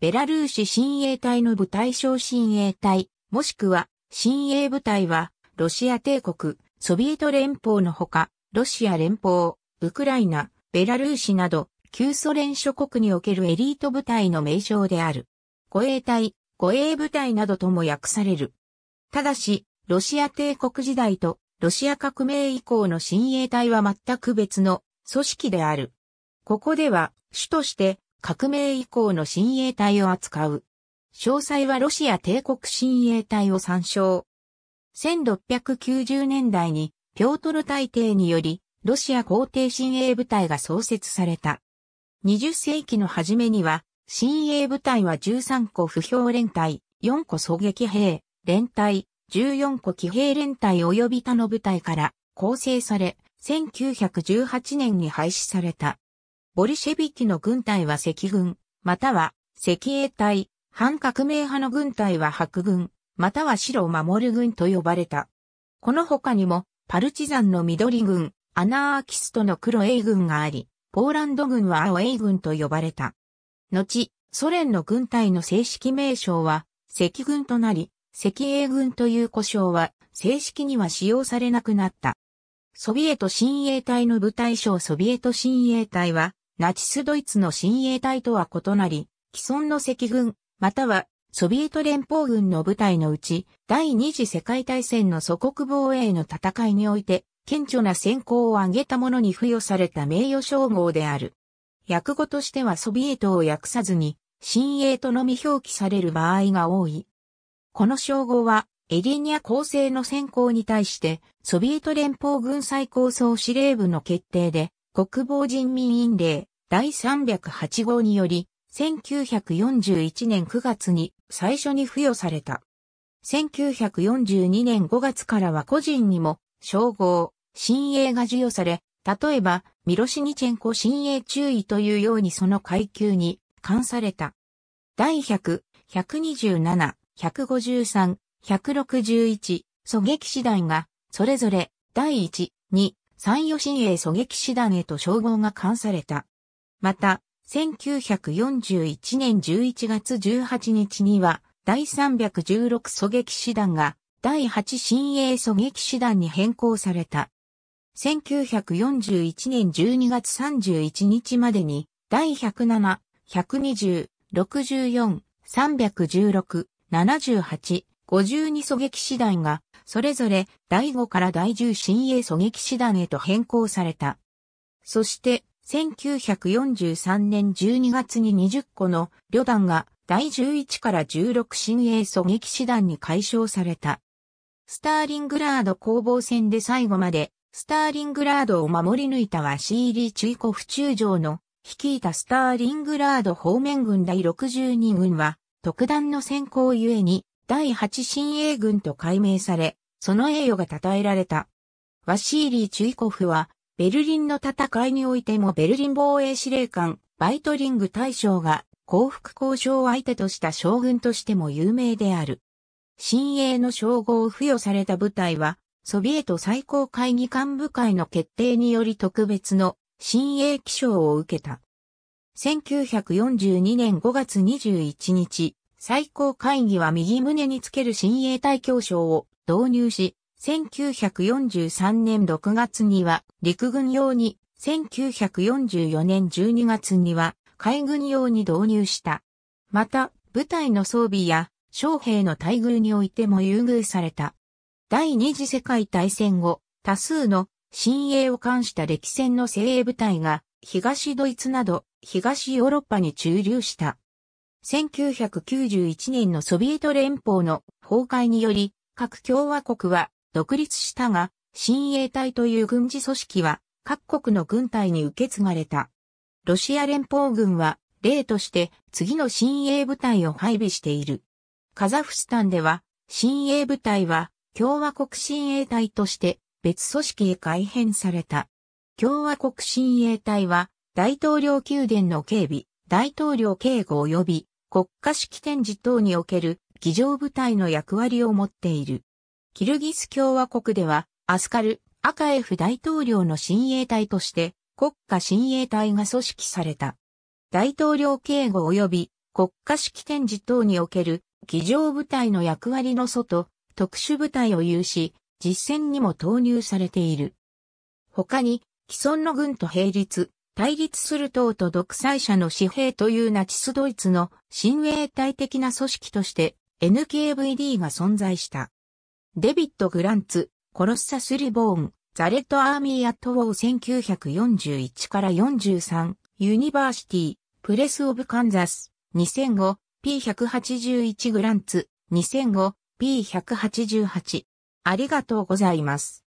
ベラルーシ親衛隊の部隊小親衛隊、もしくは親衛部隊は、ロシア帝国、ソビエト連邦のほか、ロシア連邦、ウクライナ、ベラルーシなど、旧ソ連諸国におけるエリート部隊の名称である。護衛隊、護衛部隊などとも訳される。ただし、ロシア帝国時代とロシア革命以降の親衛隊は全く別の組織である。ここでは、主として革命以降の親衛隊を扱う。詳細はロシア帝国親衛隊を参照。1690年代にピョートル大帝によりロシア皇帝親衛部隊が創設された。20世紀の初めには、新鋭部隊は13個不評連隊、4個狙撃兵、連隊、14個騎兵連隊及び他の部隊から構成され、1918年に廃止された。ボリシェビキの軍隊は赤軍、または赤衛隊、反革命派の軍隊は白軍、または白を守る軍と呼ばれた。この他にも、パルチザンの緑軍、アナーキストの黒英軍があり、ポーランド軍は青英軍と呼ばれた。後、ソ連の軍隊の正式名称は、赤軍となり、赤英軍という呼称は、正式には使用されなくなった。ソビエト親衛隊の部隊称ソビエト親衛隊は、ナチスドイツの親衛隊とは異なり、既存の赤軍、またはソビエト連邦軍の部隊のうち、第二次世界大戦の祖国防衛の戦いにおいて、顕著な選考を挙げた者に付与された名誉称号である。訳語としてはソビエトを訳さずに、親衛とのみ表記される場合が多い。この称号は、エリニア構成の選考に対して、ソビエト連邦軍最高総司令部の決定で、国防人民院令、第308号により、1941年9月に最初に付与された。1942年5月からは個人にも称号、新鋭が授与され、例えば、ミロシニチェンコ新鋭注意というようにその階級に関された。第100、127、153、161、狙撃師団が、それぞれ、第1、2、3余新鋭狙撃師団へと称号が関された。また、1941年11月18日には、第316狙撃師団が、第8新鋭狙撃師団に変更された。1941年12月31日までに、第107、120、64、316、78、52狙撃師団が、それぞれ第5から第10新鋭狙撃師団へと変更された。そして、1943年12月に20個の旅団が第11から16新鋭狙撃師団に解消された。スターリングラード攻防戦で最後までスターリングラードを守り抜いたワシーリー・チュイコフ中将の率いたスターリングラード方面軍第62軍は特段の先行ゆえに第8新鋭軍と改名され、その栄誉が称えられた。ワシーリー・チュイコフはベルリンの戦いにおいてもベルリン防衛司令官、バイトリング大将が降伏交渉相手とした将軍としても有名である。新鋭の称号を付与された部隊は、ソビエト最高会議幹部会の決定により特別の新鋭記章を受けた。1942年5月21日、最高会議は右胸につける新鋭大協章を導入し、1943年6月には陸軍用に、1944年12月には海軍用に導入した。また、部隊の装備や将兵の待遇においても優遇された。第二次世界大戦後、多数の新鋭を冠した歴戦の精鋭部隊が東ドイツなど東ヨーロッパに駐留した。1991年のソビエト連邦の崩壊により、各共和国は独立したが、親衛隊という軍事組織は各国の軍隊に受け継がれた。ロシア連邦軍は例として次の親衛部隊を配備している。カザフスタンでは親衛部隊は共和国親衛隊として別組織へ改編された。共和国親衛隊は大統領宮殿の警備、大統領警護及び国家式典示等における議場部隊の役割を持っている。キルギス共和国では、アスカル、アカエフ大統領の親衛隊として、国家親衛隊が組織された。大統領警護及び国家式典示等における議場部隊の役割の外、特殊部隊を有し、実戦にも投入されている。他に、既存の軍と並立、対立する党と独裁者の私兵というナチスドイツの親衛隊的な組織として NKVD が存在した。デビッド・グランツ、コロッサス・リボーン、ザレット・アーミー・アット・ウォー1941から43、ユニバーシティ、プレス・オブ・カンザス、2005、P181 グランツ、2005、P188。ありがとうございます。